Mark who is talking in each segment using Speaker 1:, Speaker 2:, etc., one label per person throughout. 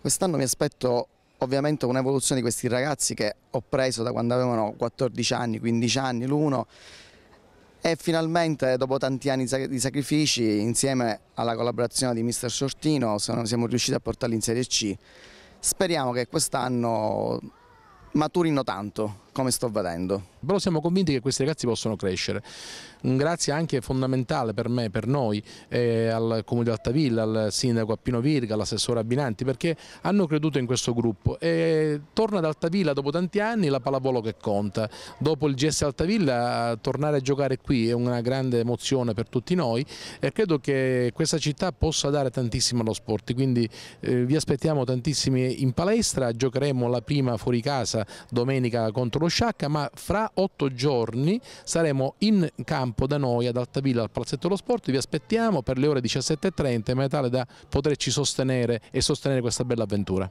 Speaker 1: Quest'anno mi aspetto ovviamente un'evoluzione di questi ragazzi che ho preso da quando avevano 14 anni, 15 anni l'uno e finalmente dopo tanti anni di sacrifici insieme alla collaborazione di Mister Sortino siamo riusciti a portarli in Serie C. Speriamo che quest'anno maturino tanto, come sto
Speaker 2: vedendo. Però siamo convinti che questi ragazzi possono crescere. Un grazie anche fondamentale per me, per noi, eh, al Comune di Altavilla, al Sindaco Appino Virga, all'assessore Abinanti, perché hanno creduto in questo gruppo. E torna ad Altavilla dopo tanti anni la pallavolo che conta. Dopo il GS Altavilla tornare a giocare qui è una grande emozione per tutti noi e credo che questa città possa dare tantissimo allo sport. Quindi eh, vi aspettiamo tantissimi in palestra, giocheremo la prima fuori casa domenica contro contro Sciacca, ma fra otto giorni saremo in campo da noi ad Altavilla al Palazzetto dello Sport, vi aspettiamo per le ore 17.30 in maniera tale da poterci sostenere e sostenere questa bella avventura.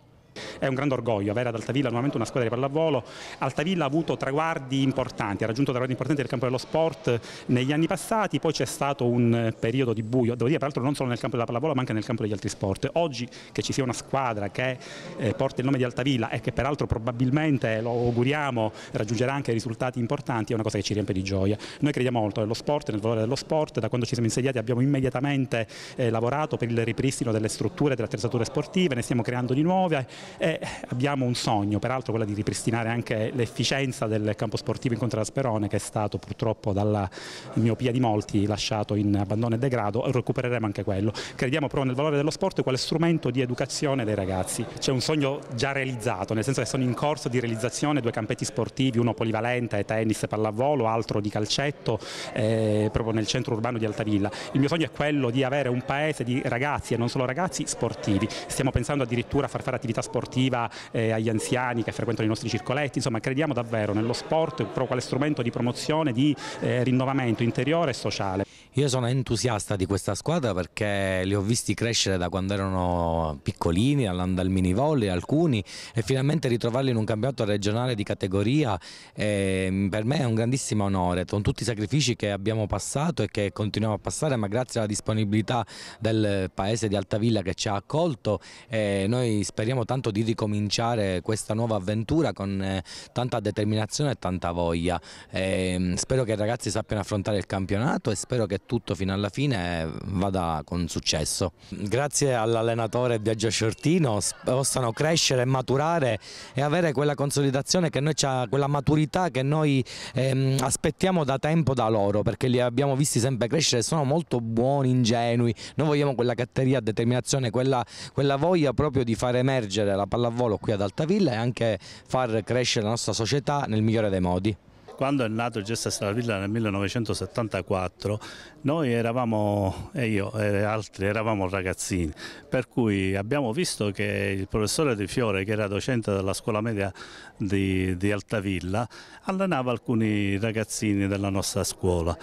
Speaker 3: È un grande orgoglio avere ad Altavilla nuovamente una squadra di pallavolo. Altavilla ha avuto traguardi importanti, ha raggiunto traguardi importanti nel campo dello sport negli anni passati, poi c'è stato un periodo di buio, devo dire peraltro non solo nel campo della pallavolo ma anche nel campo degli altri sport. Oggi che ci sia una squadra che eh, porta il nome di Altavilla e che peraltro probabilmente, lo auguriamo, raggiungerà anche risultati importanti è una cosa che ci riempie di gioia. Noi crediamo molto nello sport, nel valore dello sport, da quando ci siamo insediati abbiamo immediatamente eh, lavorato per il ripristino delle strutture, e delle attrezzature sportive, ne stiamo creando di nuove, e eh, abbiamo un sogno, peraltro quello di ripristinare anche l'efficienza del campo sportivo in Contrasperone che è stato purtroppo dalla miopia di molti lasciato in abbandono e degrado, recupereremo anche quello. Crediamo però nel valore dello sport quale strumento di educazione dei ragazzi. C'è un sogno già realizzato, nel senso che sono in corso di realizzazione due campetti sportivi, uno polivalente, tennis, e pallavolo, altro di calcetto, eh, proprio nel centro urbano di Altavilla. Il mio sogno è quello di avere un paese di ragazzi e non solo ragazzi sportivi. Stiamo pensando addirittura a far fare attività sportive sportiva eh, agli anziani che frequentano i nostri circoletti, insomma crediamo davvero nello sport
Speaker 1: proprio quale strumento di promozione, di eh, rinnovamento interiore e sociale. Io sono entusiasta di questa squadra perché li ho visti crescere da quando erano piccolini, andando al mini volley alcuni e finalmente ritrovarli in un campionato regionale di categoria eh, per me è un grandissimo onore con tutti i sacrifici che abbiamo passato e che continuiamo a passare ma grazie alla disponibilità del paese di Altavilla che ci ha accolto eh, noi speriamo tanto di ricominciare questa nuova avventura con eh, tanta determinazione e tanta voglia. Ehm, spero che i ragazzi sappiano affrontare il campionato e spero che tutto fino alla fine vada con successo. Grazie all'allenatore Biagio Sciortino possano crescere, maturare e avere quella consolidazione, che noi quella maturità che noi ehm, aspettiamo da tempo da loro perché li abbiamo visti sempre crescere, sono molto buoni, ingenui, noi vogliamo quella catteria, determinazione, quella, quella voglia proprio di far emergere la pallavolo qui ad Altavilla e anche far crescere la nostra società nel migliore dei modi.
Speaker 4: Quando è nato il Gesta Stradavilla nel 1974 noi eravamo, e io e altri, eravamo ragazzini, per cui abbiamo visto che il professore Di Fiore, che era docente della scuola media di, di Altavilla, allenava alcuni ragazzini della nostra scuola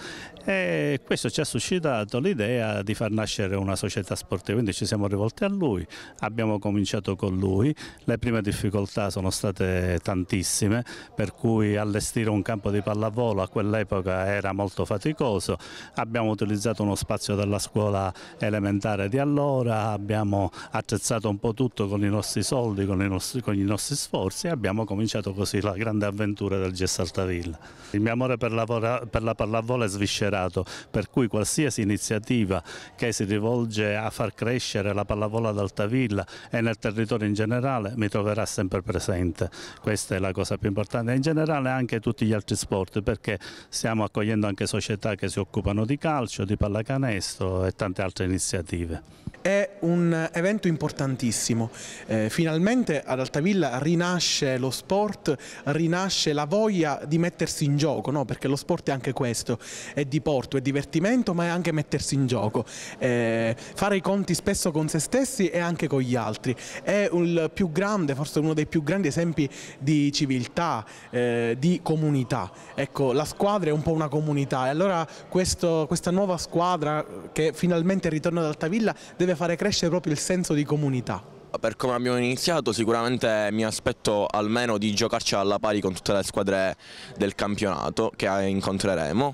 Speaker 4: e questo ci ha suscitato l'idea di far nascere una società sportiva, quindi ci siamo rivolti a lui, abbiamo cominciato con lui, le prime difficoltà sono state tantissime, per cui allestire un campo campo di pallavolo a quell'epoca era molto faticoso, abbiamo utilizzato uno spazio della scuola elementare di allora, abbiamo attrezzato un po' tutto con i nostri soldi, con i nostri, con i nostri sforzi e abbiamo cominciato così la grande avventura del Gessaltavilla. Il mio amore per la, per la pallavolo è sviscerato, per cui qualsiasi iniziativa che si rivolge a far crescere la pallavolo ad Altavilla e nel territorio in generale mi troverà sempre presente. Questa è la cosa più importante. In generale anche tutti gli altri sport perché stiamo accogliendo anche società che si occupano di calcio, di pallacanestro e tante altre iniziative
Speaker 5: è un evento importantissimo. Eh, finalmente ad Altavilla rinasce lo sport, rinasce la voglia di mettersi in gioco, no? perché lo sport è anche questo, è diporto, è divertimento, ma è anche mettersi in gioco. Eh, fare i conti spesso con se stessi e anche con gli altri. È il più grande, forse uno dei più grandi esempi di civiltà, eh, di comunità. Ecco, la squadra è un po' una comunità e allora questo, questa nuova squadra che finalmente ritorna ad Altavilla deve fare crescere proprio il senso di comunità? per come abbiamo iniziato sicuramente mi aspetto almeno di giocarci alla pari con tutte le squadre del campionato che incontreremo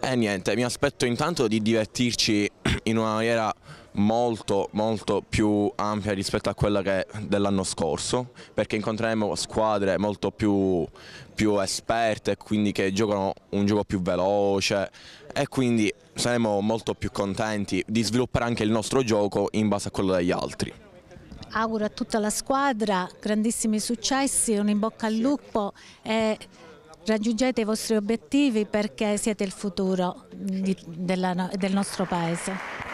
Speaker 5: e niente, mi aspetto intanto di divertirci in una maniera molto molto più ampia rispetto a quella dell'anno scorso perché incontreremo squadre molto più, più esperte quindi che giocano un gioco più veloce e quindi saremo molto più contenti di sviluppare anche il nostro gioco in base a quello degli altri
Speaker 3: auguro a tutta la squadra grandissimi successi, un in bocca al lupo e raggiungete i vostri obiettivi perché siete il futuro di, della, del nostro paese.